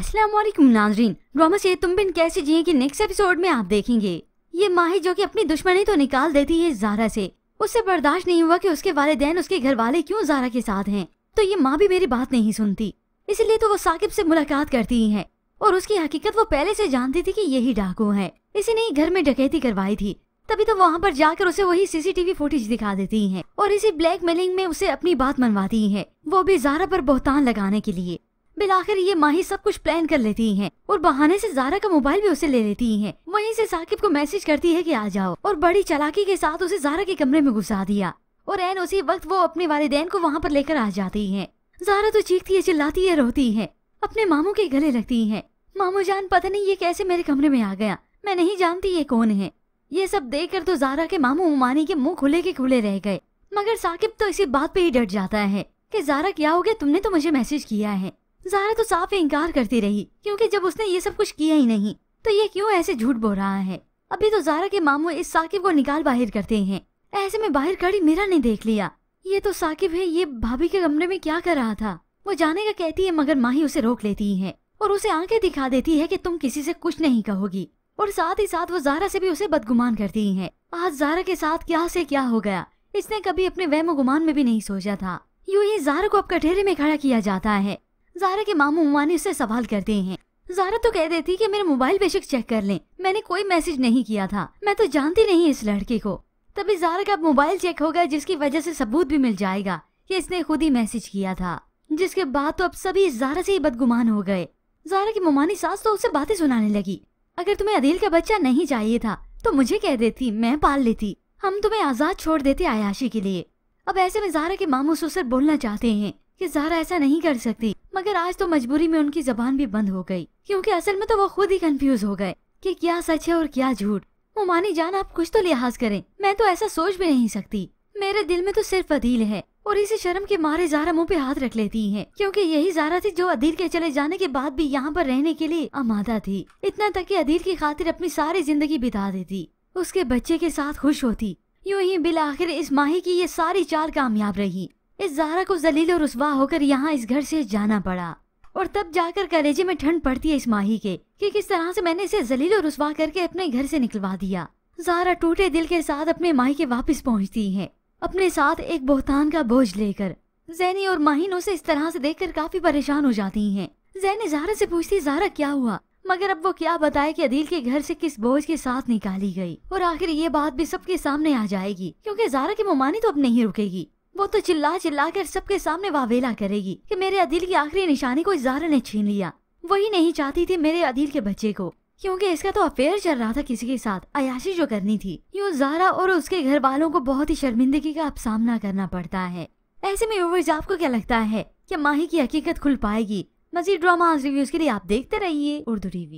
असलम नाजरीन ड्रामा से तुम बिन कैसे जिए कि नेक्स्ट एपिसोड में आप देखेंगे ये माही जो कि अपनी दुश्मनी तो निकाल देती है जारा से उससे बर्दाश्त नहीं हुआ कि उसके वाले उसके घर वाले क्यों जारा के साथ हैं तो ये माँ भी मेरी बात नहीं सुनती इसलिए तो वो साकिब से मुलाकात करती है और उसकी हकीकत वो पहले से जानती थी कि यही डाकू है इसी ने घर में डकैती करवाई थी तभी तो वहाँ पर जाकर उसे वही सीसीटीवी फुटेज दिखा देती है और इसी ब्लैक में उसे अपनी बात मनवाती है वो भी जारा पर बोहतान लगाने के लिए बिलाखिर ये माही सब कुछ प्लान कर लेती हैं और बहाने से जारा का मोबाइल भी उसे ले लेती हैं। वहीं से साकिब को मैसेज करती है कि आ जाओ और बड़ी चलाकी के साथ उसे जारा के कमरे में घुसा दिया और एन उसी वक्त वो अपने वालदेन को वहाँ पर लेकर आ जाती है जारा तो चीखती है चिल्लाती है रोती है अपने मामू के गले लगती है मामू जान पता नहीं ये कैसे मेरे कमरे में आ गया मैं नहीं जानती ये कौन है ये सब देख कर तो जारा के मामू मानी के मुँह खुले के खुले रह गए मगर साकिब तो इसी बात पे ही डर जाता है कि जारा क्या हो गया तुमने तो मुझे मैसेज किया है जारा तो साफ इनकार करती रही क्योंकि जब उसने ये सब कुछ किया ही नहीं तो ये क्यों ऐसे झूठ बोल रहा है अभी तो जारा के मामू इस साकिब को निकाल बाहर करते हैं ऐसे में बाहर खड़ी मीरा ने देख लिया ये तो साकिब है ये भाभी के कमरे में क्या कर रहा था वो जाने का कहती है मगर माही उसे रोक लेती है और उसे आंखें दिखा देती है कि तुम किसी से कुछ नहीं कहोगी और साथ ही साथ वो जारा से भी उसे बदगुमान करती है आज जारा के साथ क्या से क्या हो गया इसने कभी अपने वहम गुमान में भी नहीं सोचा था यूँ ही जारा को अब कठेरे में खड़ा किया जाता है जारा के मामू उमा ने उससे सवाल करते हैं जारा तो कह देती कि मेरे मोबाइल बेशक चेक कर लें मैंने कोई मैसेज नहीं किया था मैं तो जानती नहीं इस लड़के को तभी जारा का मोबाइल चेक होगा जिसकी वजह से सबूत भी मिल जाएगा कि इसने खुद ही मैसेज किया था जिसके बाद तो अब सभी जारा से ही बदगुमान हो गए जारा की मोमानी सास तो उसे बातें सुनाने लगी अगर तुम्हें अदील का बच्चा नहीं चाहिए था तो मुझे कह देती मैं पाल लेती हम तुम्हें आजाद छोड़ देते आयाशी के लिए अब ऐसे में जारा के मामू ससुर बोलना चाहते हैं कि जारा ऐसा नहीं कर सकती मगर आज तो मजबूरी में उनकी जबान भी बंद हो गई क्योंकि असल में तो वो खुद ही कंफ्यूज हो गए कि क्या सच है और क्या झूठ मानी जान आप कुछ तो लिहाज करें मैं तो ऐसा सोच भी नहीं सकती मेरे दिल में तो सिर्फ अदील है और इसी शर्म के मारे जारा मुँह पे हाथ रख लेती है क्योंकि यही जारा थी जो अधीर के चले जाने के बाद भी यहाँ पर रहने के लिए आमादा थी इतना तक की अधीर की खातिर अपनी सारी जिंदगी बिता देती उसके बच्चे के साथ खुश होती यूँ ही बिल आखिर इस माही की ये सारी चाल कामयाब रही इस जारा को जलील और रसवा होकर यहाँ इस घर से जाना पड़ा और तब जाकर कलेजे में ठंड पड़ती है इस माही के कि किस तरह से मैंने इसे जलील और रसवा करके अपने घर से निकलवा दिया जारा टूटे दिल के साथ अपने माही के वापस पहुँचती है अपने साथ एक बोहतान का बोझ लेकर जैनी और माहिन उसे इस तरह से देख काफी परेशान हो जाती है जैनी जारा से पूछती जारा क्या हुआ मगर अब वो क्या बताए कि अदील के घर से किस बोझ के साथ निकाली गई और आखिर ये बात भी सबके सामने आ जाएगी क्योंकि जारा की ममानी तो अब नहीं रुकेगी वो तो चिल्ला चिल्ला कर सबके सामने वावेला करेगी कि मेरे अधिल की आखिरी निशानी को इजारा ने छीन लिया वही नहीं चाहती थी मेरे अधिल के बच्चे को क्योंकि इसका तो अफेयर चल रहा था किसी के साथ अयाशी जो करनी थी यूँ जारा और उसके घर वालों को बहुत ही शर्मिंदगी का अब सामना करना पड़ता है ऐसे में व्यूवर्स आपको क्या लगता है कि माही की हकीकत खुल पाएगी मजीद ड्रामा रिव्यूज के लिए आप देखते रहिए उर्दू टीवी